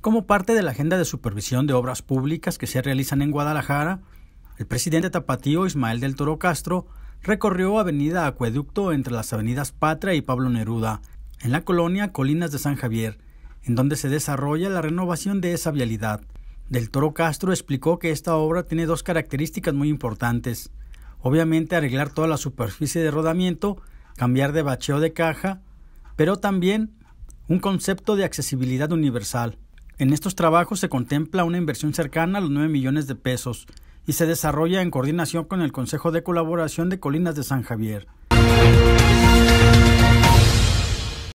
Como parte de la agenda de supervisión de obras públicas que se realizan en Guadalajara, el presidente tapatío Ismael del Toro Castro recorrió Avenida Acueducto entre las avenidas Patria y Pablo Neruda, en la colonia Colinas de San Javier, en donde se desarrolla la renovación de esa vialidad. Del Toro Castro explicó que esta obra tiene dos características muy importantes. Obviamente arreglar toda la superficie de rodamiento, cambiar de bacheo de caja, pero también un concepto de accesibilidad universal. En estos trabajos se contempla una inversión cercana a los 9 millones de pesos y se desarrolla en coordinación con el Consejo de Colaboración de Colinas de San Javier.